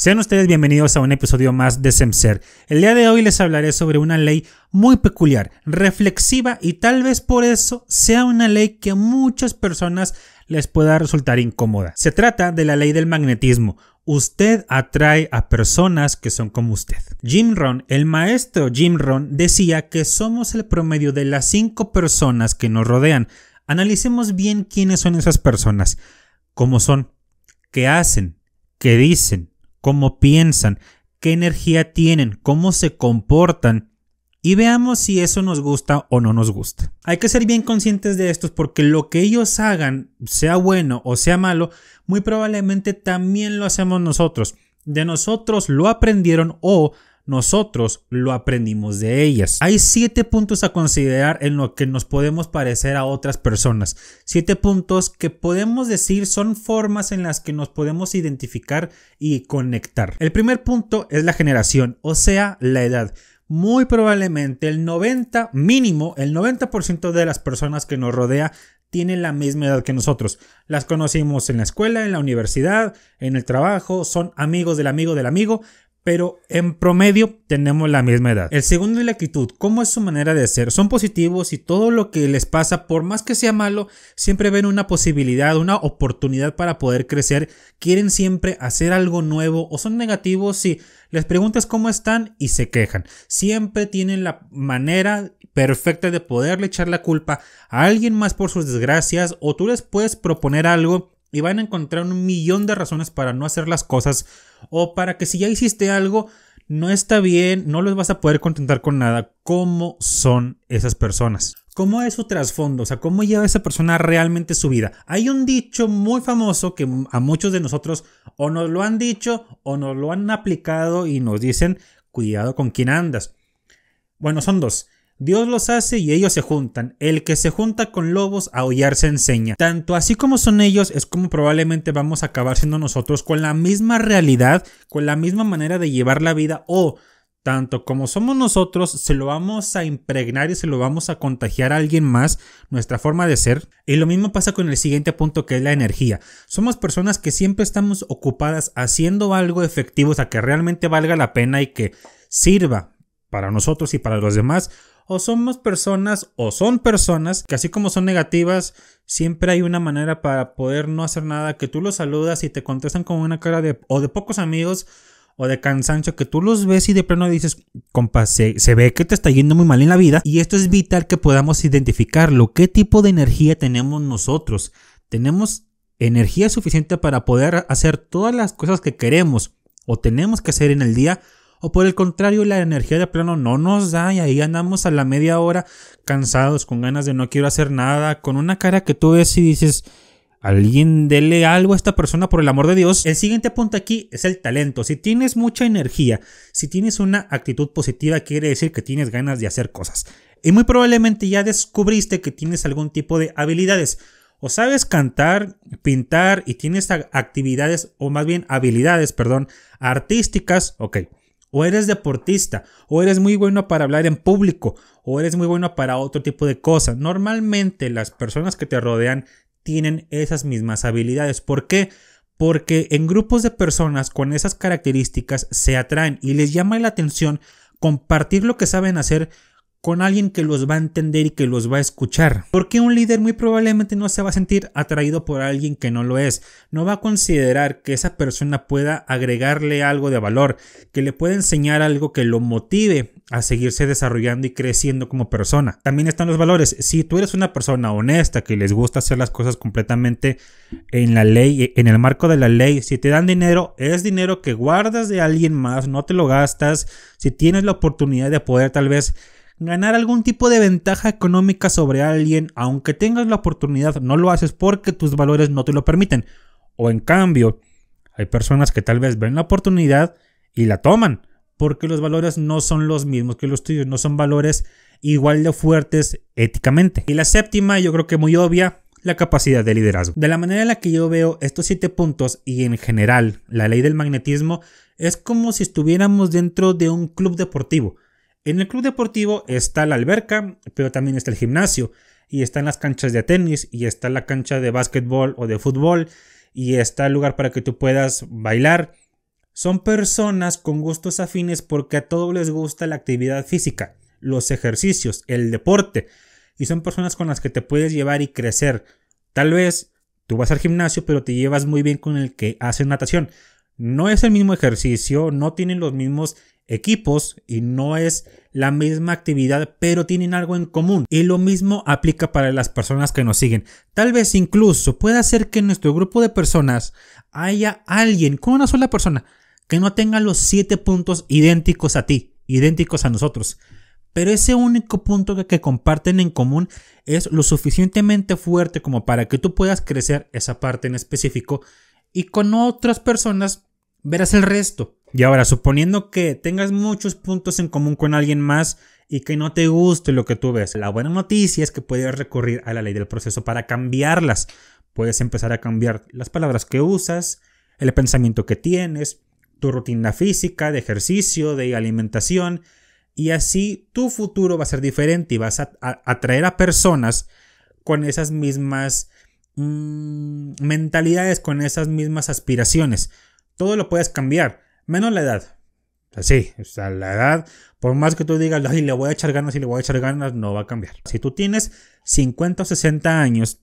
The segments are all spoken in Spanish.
Sean ustedes bienvenidos a un episodio más de SEMSER. El día de hoy les hablaré sobre una ley muy peculiar, reflexiva y tal vez por eso sea una ley que a muchas personas les pueda resultar incómoda. Se trata de la ley del magnetismo. Usted atrae a personas que son como usted. Jim Ron, el maestro Jim Ron, decía que somos el promedio de las cinco personas que nos rodean. Analicemos bien quiénes son esas personas, cómo son, qué hacen, qué dicen cómo piensan, qué energía tienen, cómo se comportan y veamos si eso nos gusta o no nos gusta. Hay que ser bien conscientes de esto porque lo que ellos hagan, sea bueno o sea malo, muy probablemente también lo hacemos nosotros. De nosotros lo aprendieron o nosotros lo aprendimos de ellas. Hay siete puntos a considerar en lo que nos podemos parecer a otras personas. Siete puntos que podemos decir son formas en las que nos podemos identificar y conectar. El primer punto es la generación, o sea, la edad muy probablemente el 90 mínimo, el 90% de las personas que nos rodea tienen la misma edad que nosotros. Las conocimos en la escuela, en la universidad, en el trabajo, son amigos del amigo del amigo, pero en promedio tenemos la misma edad. El segundo es la actitud, cómo es su manera de ser. Son positivos y todo lo que les pasa, por más que sea malo, siempre ven una posibilidad, una oportunidad para poder crecer. Quieren siempre hacer algo nuevo o son negativos si les preguntas cómo están y se quejan. Siempre tienen la manera perfecta de poderle echar la culpa a alguien más por sus desgracias o tú les puedes proponer algo y van a encontrar un millón de razones para no hacer las cosas o para que si ya hiciste algo no está bien, no los vas a poder contentar con nada. ¿Cómo son esas personas? ¿Cómo es su trasfondo? O sea, ¿cómo lleva esa persona realmente su vida? Hay un dicho muy famoso que a muchos de nosotros o nos lo han dicho o nos lo han aplicado y nos dicen, cuidado con quién andas. Bueno, son dos. Dios los hace y ellos se juntan. El que se junta con lobos a hollar se enseña. Tanto así como son ellos es como probablemente vamos a acabar siendo nosotros con la misma realidad, con la misma manera de llevar la vida o tanto como somos nosotros, se lo vamos a impregnar y se lo vamos a contagiar a alguien más, nuestra forma de ser. Y lo mismo pasa con el siguiente punto que es la energía. Somos personas que siempre estamos ocupadas haciendo algo efectivo, o sea, que realmente valga la pena y que sirva para nosotros y para los demás, o somos personas o son personas que así como son negativas, siempre hay una manera para poder no hacer nada, que tú los saludas y te contestan con una cara de o de pocos amigos o de cansancio que tú los ves y de plano dices, compa, se, se, ve que te está yendo muy mal en la vida y esto es vital que podamos identificarlo. ¿Qué tipo de energía tenemos nosotros? ¿Tenemos energía suficiente para poder hacer todas las cosas que queremos o tenemos que hacer en el día? O por el contrario, la energía de plano no nos da y ahí andamos a la media hora cansados, con ganas de no quiero hacer nada, con una cara que tú ves y dices, alguien dele algo a esta persona por el amor de Dios. El siguiente punto aquí es el talento. Si tienes mucha energía, si tienes una actitud positiva, quiere decir que tienes ganas de hacer cosas. Y muy probablemente ya descubriste que tienes algún tipo de habilidades. O sabes cantar, pintar y tienes actividades o más bien habilidades, perdón, artísticas. Ok. O eres deportista, o eres muy bueno para hablar en público, o eres muy bueno para otro tipo de cosas. Normalmente las personas que te rodean tienen esas mismas habilidades. ¿Por qué? Porque en grupos de personas con esas características se atraen y les llama la atención compartir lo que saben hacer con alguien que los va a entender y que los va a escuchar. Porque un líder muy probablemente no se va a sentir atraído por alguien que no lo es, no va a considerar que esa persona pueda agregarle algo de valor, que le pueda enseñar algo que lo motive a seguirse desarrollando y creciendo como persona. También están los valores. Si tú eres una persona honesta que les gusta hacer las cosas completamente en la ley, en el marco de la ley, si te dan dinero, es dinero que guardas de alguien más, no te lo gastas. Si tienes la oportunidad de poder tal vez ganar algún tipo de ventaja económica sobre alguien, aunque tengas la oportunidad, no lo haces porque tus valores no te lo permiten. O en cambio, hay personas que tal vez ven la oportunidad y la toman, porque los valores no son los mismos que los tuyos, no son valores igual de fuertes éticamente. Y la séptima, yo creo que muy obvia, la capacidad de liderazgo. De la manera en la que yo veo estos siete puntos y en general la ley del magnetismo, es como si estuviéramos dentro de un club deportivo. En el club deportivo está la alberca, pero también está el gimnasio, y están las canchas de tenis, y está la cancha de básquetbol o de fútbol, y está el lugar para que tú puedas bailar. Son personas con gustos afines porque a todos les gusta la actividad física, los ejercicios, el deporte, y son personas con las que te puedes llevar y crecer. Tal vez tú vas al gimnasio, pero te llevas muy bien con el que hace natación. No es el mismo ejercicio, no tienen los mismos equipos y no es la misma actividad, pero tienen algo en común. Y lo mismo aplica para las personas que nos siguen. Tal vez incluso pueda ser que en nuestro grupo de personas haya alguien, con una sola persona, que no tenga los siete puntos idénticos a ti, idénticos a nosotros. Pero ese único punto que, que comparten en común es lo suficientemente fuerte como para que tú puedas crecer esa parte en específico y con otras personas verás el resto y ahora, suponiendo que tengas muchos puntos en común con alguien más y que no te guste lo que tú ves, la buena noticia es que puedes recurrir a la ley del proceso para cambiarlas. Puedes empezar a cambiar las palabras que usas, el pensamiento que tienes, tu rutina física, de ejercicio, de alimentación, y así tu futuro va a ser diferente y vas a atraer a, personas con esas mismas mm, mentalidades, con esas mismas aspiraciones. Todo lo puedes cambiar. Menos la edad. Así, o sea, la edad, por más que tú digas, ay, le voy a echar ganas y le voy a echar ganas, no va a cambiar. Si tú tienes 50 o 60 años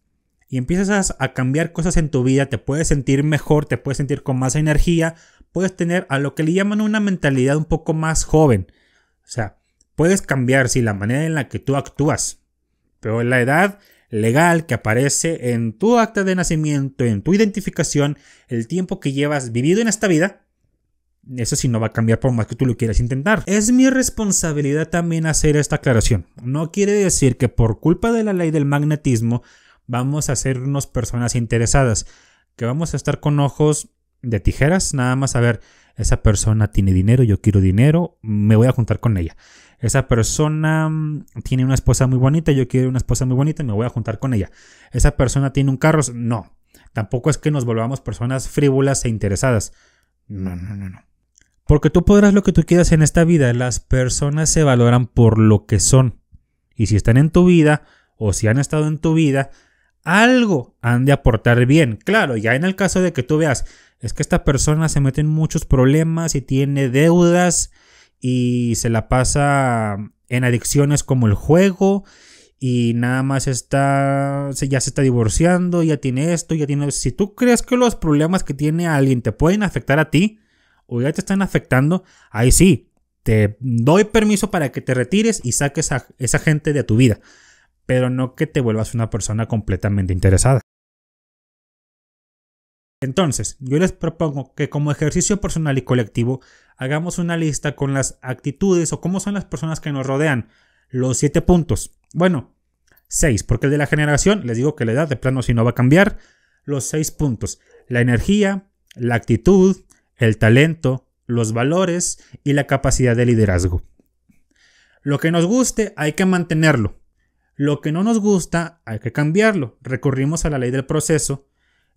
y empiezas a cambiar cosas en tu vida, te puedes sentir mejor, te puedes sentir con más energía, puedes tener a lo que le llaman una mentalidad un poco más joven. O sea, puedes cambiar si la manera en la que tú actúas, pero la edad legal que aparece en tu acta de nacimiento, en tu identificación, el tiempo que llevas vivido en esta vida, eso sí no va a cambiar por más que tú lo quieras intentar. Es mi responsabilidad también hacer esta aclaración. No quiere decir que por culpa de la ley del magnetismo vamos a ser unos personas interesadas, que vamos a estar con ojos de tijeras, nada más a ver, esa persona tiene dinero, yo quiero dinero, me voy a juntar con ella. Esa persona mm, tiene una esposa muy bonita, yo quiero una esposa muy bonita, me voy a juntar con ella. Esa persona tiene un carro, no. Tampoco es que nos volvamos personas frívolas e interesadas. No, no, no, no. Porque tú podrás lo que tú quieras en esta vida, las personas se valoran por lo que son. Y si están en tu vida o si han estado en tu vida, algo han de aportar bien. Claro, ya en el caso de que tú veas, es que esta persona se mete en muchos problemas y tiene deudas y se la pasa en adicciones como el juego y nada más está, ya se está divorciando, ya tiene esto, ya tiene... Si tú crees que los problemas que tiene alguien te pueden afectar a ti, o ya te están afectando, ahí sí, te doy permiso para que te retires y saques a esa gente de tu vida, pero no que te vuelvas una persona completamente interesada. Entonces, yo les propongo que como ejercicio personal y colectivo hagamos una lista con las actitudes o cómo son las personas que nos rodean, los siete puntos. Bueno, seis, porque el de la generación, les digo que la edad de plano si no va a cambiar, los seis puntos, la energía, la actitud, el talento, los valores y la capacidad de liderazgo. Lo que nos guste hay que mantenerlo. Lo que no nos gusta hay que cambiarlo. Recurrimos a la ley del proceso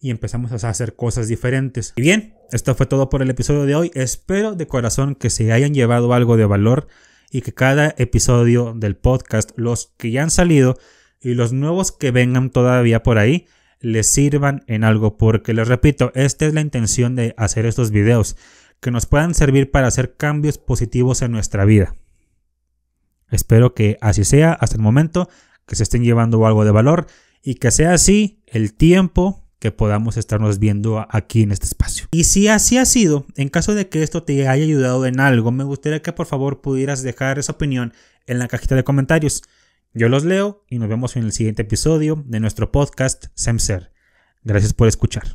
y empezamos a hacer cosas diferentes. Y bien, esto fue todo por el episodio de hoy. Espero de corazón que se hayan llevado algo de valor y que cada episodio del podcast, los que ya han salido y los nuevos que vengan todavía por ahí, les sirvan en algo, porque les repito, esta es la intención de hacer estos videos, que nos puedan servir para hacer cambios positivos en nuestra vida. Espero que así sea hasta el momento, que se estén llevando algo de valor y que sea así el tiempo que podamos estarnos viendo aquí en este espacio. Y si así ha sido, en caso de que esto te haya ayudado en algo, me gustaría que por favor pudieras dejar esa opinión en la cajita de comentarios. Yo los leo y nos vemos en el siguiente episodio de nuestro podcast SEMSER. Gracias por escuchar.